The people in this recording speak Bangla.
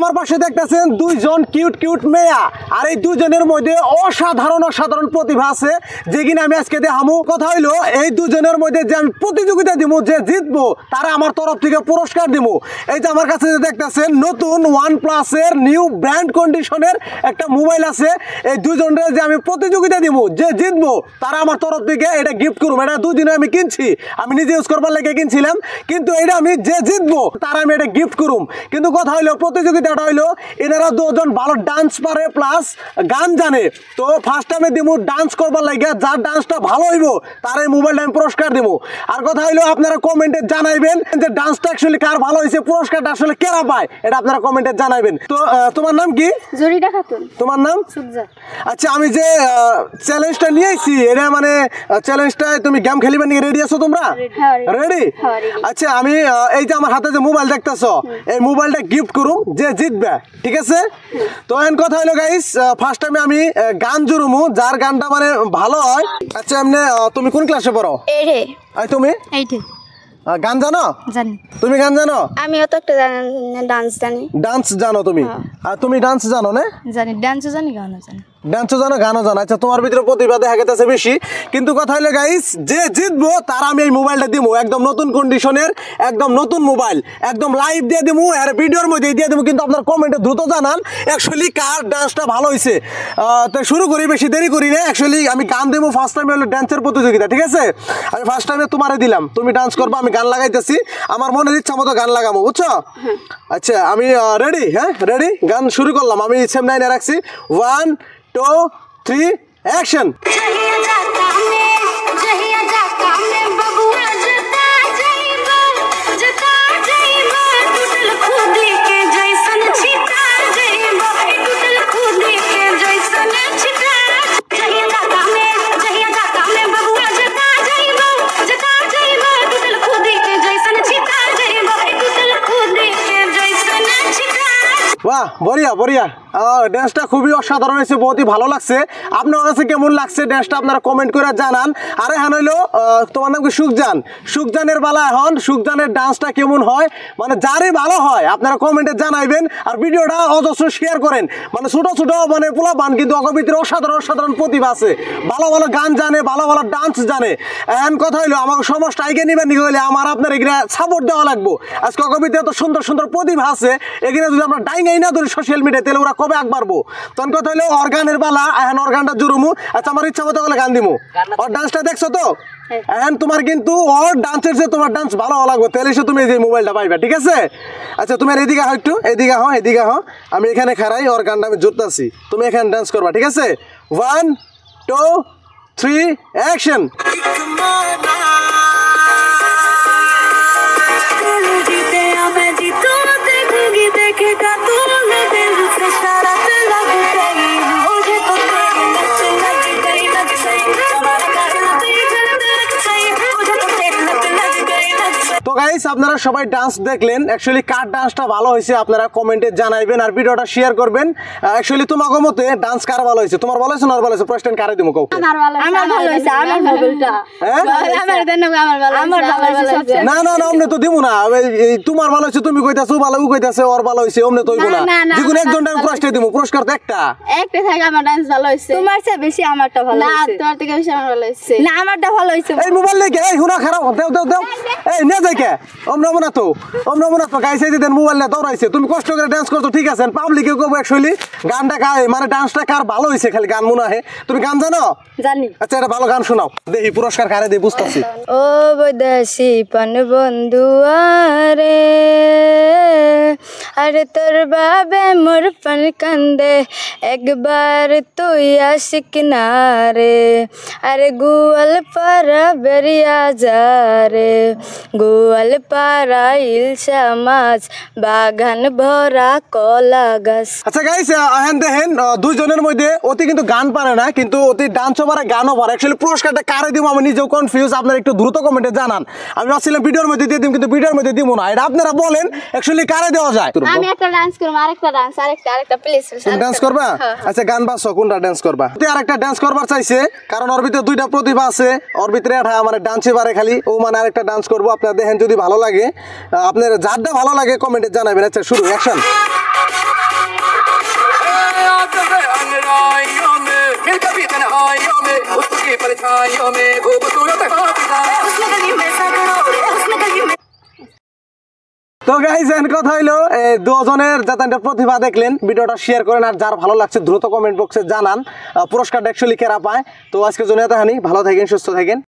আমার পাশে দেখতেছেন দুইজন কিউট কিউট মেয়া আর এই দুজনের মধ্যে অসাধারণ অসাধারণ প্রতিভা আছে যে কিনা আমি আজকে দেখামো কথা হইলো এই দুজনের মধ্যে যে আমি প্রতিযোগিতা দিব যে জিতবো তারা আমার তরফ থেকে পুরস্কার দিব এই যে আমার কাছে যে দেখতেছেন নতুন ওয়ান প্লাসের নিউ ব্র্যান্ড কন্ডিশনের একটা মোবাইল আছে এই দুজনের যে আমি প্রতিযোগিতা দিব যে জিতবো তারা আমার তরফ থেকে এটা গিফট করবো এটা দুদিনে আমি কিনছি আমি নিজে ইউজ করবার লেগে কিনছিলাম কিন্তু এটা আমি যে জিতবো তারা আমি এটা গিফট করুম কিন্তু কথা হইলো প্রতিযোগিতা সুবিধাটা হইলো এনারা দুজন ভালো ডান্স পারে প্লাস গান জানে তো ফার্স্ট টাইমে দিব ডান্স করবার লাগে যার ডান্সটা ভালো হইব তার এই মোবাইলটা আমি পুরস্কার দেবো আর কথা হইলো আপনারা কমেন্টে জানাইবেন যে ডান্সটা অ্যাকচুয়ালি কার ভালো হয়েছে পুরস্কারটা আসলে কেরা পায় এটা আপনারা কমেন্টে জানাইবেন তো তোমার নাম কি জরিনা খাতুন তোমার নাম আচ্ছা আমি যে চ্যালেঞ্জটা নিয়ে আইছি এটা মানে চ্যালেঞ্জটা তুমি গেম খেলিবেন নাকি রেডি আছো তোমরা রেডি হ্যাঁ, হ্যাঁ, আচ্ছা আমি এই যে আমার হাতে যে মোবাইল দেখতেছ এই মোবাইলটা গিফট করুম যে জিতবে ঠিক আছে তো এখন কথা হলো গাইস ফার্স্ট টাইম আমি গান জুরুমু যার গানটা মানে ভালো হয় আচ্ছা এমনি তুমি কোন ক্লাসে পড়ো এই তুমি এইটে গান জানো জানি তুমি গান জানো আমি অত একটা ডান্স জানি ডান্স জানো তুমি হ্যাঁ। আর তুমি ডান্স জানো না জানি ডান্সও জানি গানও জানি ড্যান্সও জানো গানও জানো আচ্ছা তোমার ভিতরে প্রতিভা দেখা গেছে বেশি কিন্তু কথা হলো গাইস যে জিতবো তার আমি এই মোবাইলটা দিব একদম নতুন কন্ডিশনের একদম নতুন মোবাইল একদম লাইভ দিয়ে দেবো আর ভিডিওর মধ্যে দিয়ে দেবো কিন্তু আপনার কমেন্টে দ্রুত জানান অ্যাকচুয়ালি কার ডান্সটা ভালো হয়েছে তো শুরু করি বেশি দেরি করি না অ্যাকচুয়ালি আমি গান দেবো ফার্স্ট টাইমে হলো ড্যান্সের প্রতিযোগিতা ঠিক আছে আমি ফার্স্ট টাইমে তোমারে দিলাম তুমি ডান্স করবো আমি গান লাগাইতেছি আমার মনের ইচ্ছা মতো গান লাগাবো বুঝছো আচ্ছা আমি রেডি হ্যাঁ রেডি গান শুরু করলাম আমি সেম নাইনে রাখছি ওয়ান टू थ्री एक्शन বাহ বরিয়া বরিয়া ড্যান্সটা খুবই অসাধারণ হয়েছে বহুতই ভালো লাগছে আপনার কাছে কেমন লাগছে ড্যান্সটা আপনারা কমেন্ট করে জানান আর এখন হইলো তোমার নাম কি সুখজান সুখজানের বালা এখন সুখজানের ডান্সটা কেমন হয় মানে যারই ভালো হয় আপনারা কমেন্টে জানাইবেন আর ভিডিওটা অজস্র শেয়ার করেন মানে ছোটো ছোটো মানে বান কিন্তু অগবিত্রে অসাধারণ অসাধারণ প্রতিভা আছে ভালো ভালো গান জানে ভালো ভালো ডান্স জানে এখন কথা হইলো আমাকে সমস্ত এগিয়ে নেবেন নিয়ে হইলে আমার আপনার এগুলো সাপোর্ট দেওয়া লাগবো আজকে অগবিত্রে এত সুন্দর সুন্দর প্রতিভা আছে এগুলো যদি আমরা ডাইঙাই না ধরি সোশ্যাল মিডিয়া তাহলে ওরা কবে আগ পারবো তখন কথা হলো অর্গানের বালা এখন অর্গানটা জুরুমু আচ্ছা আমার ইচ্ছা মতো গেলে গান দিমু ওর ডান্সটা দেখছো তো এখন হ্যাঁ। তোমার কিন্তু ওর ডান্সের যে তোমার ডান্স ভালো লাগবে তাহলে সে তুমি যে মোবাইলটা পাইবা ঠিক আছে আচ্ছা তুমি এদিকে হও একটু এদিকে হও এদিকে হও আমি এখানে খারাই ওর গানটা আমি জুরতাছি তুমি এখানে ডান্স করবা ঠিক আছে one two three action guys আপনারা সবাই ডান্স দেখলেন অ্যাকচুয়ালি কার ডান্সটা ভালো হয়েছে আপনারা কমেন্টে জানাইবেন আর ভিডিওটা শেয়ার করবেন অ্যাকচুয়ালি তোমার মতে ডান্স কার ভালো হয়েছে তোমার ভালো হয়েছে না ভালো হয়েছে প্রশ্ন কারে দিমু কাউকে আমার ভালো হয়েছে আমার ভালো হ্যাঁ? হয়েছে আমার মোবাইলটা আমার দেন আমার ভালো আমার ভালো হয়েছে না না না অমনে তো দিমু না তোমার ভালো হয়েছে তুমি কইতাছো ভালো ও কইতাছে ওর ভালো হয়েছে অমনে তো হইবো না যেকোনো একজন ডান্স প্রশ্ন দিমু পুরস্কার তো একটা একটা থাকে আমার ডান্স ভালো হয়েছে তোমার চেয়ে বেশি আমারটা ভালো হয়েছে না তোর থেকে বেশি আমার ভালো হয়েছে না আমারটা ভালো হয়েছে এই মোবাইল লাগে এই হুনা খারাপ দাও দাও দাও এই নে যাই কে ওম নমো না তো ওম নমো না তো দেন মোবাইল না দৌড়াইছে তুমি কষ্ট করে ডান্স করছো ঠিক আছে পাবলিকে কব অ্যাকচুয়ালি গানটা গায় মানে ডান্সটা কার ভালো হইছে খালি গান মনে হয় তুমি গান জানো জানি আচ্ছা এটা ভালো গান শোনাও দেখি পুরস্কার কারে দেই বুঝতেছি ও বৈদেশি পান আরে আর তোর বাবে মোর পান কান্দে একবার তুই আসিক না রে আরে গুয়াল পাড়া বেরিয়া যা রে গোয়াল পাড়া ইলসা মাছ বাগান ভরা কলা গাছ আচ্ছা গাইস আহেন দেহেন দুইজনের মধ্যে অতি কিন্তু গান পারে না কিন্তু অতি ডান্স পারে গানও পারে অ্যাকচুয়ালি পুরস্কারটা কারে দিব আমি নিজেও কনফিউজ আপনারা একটু দ্রুত কমেন্টে জানান আমি ভাবছিলাম ভিডিওর মধ্যে দিয়ে দিম কিন্তু ভিডিওর মধ্যে দিব না এটা আপনারা বলেন অ্যাকচুয়ালি কারে দেওয়া যায় ডান্স করবা হ্যাঁ, হ্যাঁ। আচ্ছা গান ডান্স করবা তুই আরেকটা ডান্স করবার চাইছে কারণ ভিতরে দুইটা প্রতিভা আছে মানে খালি ও মানে আরেকটা ডান্স যদি ভালো লাগে আপনার যারটা ভালো লাগে কমেন্টে জানাবেন আচ্ছা শুরু অ্যাকশন मिल कभी তো গাইজ এন কথা হইলো দুজনের যাতে প্রতিভা দেখলেন ভিডিওটা শেয়ার করেন আর যার ভালো লাগছে দ্রুত কমেন্ট বক্সে জানান পুরস্কারটা একশো লিখে পায় তো আজকে জন্য হানি ভালো থাকেন সুস্থ থাকেন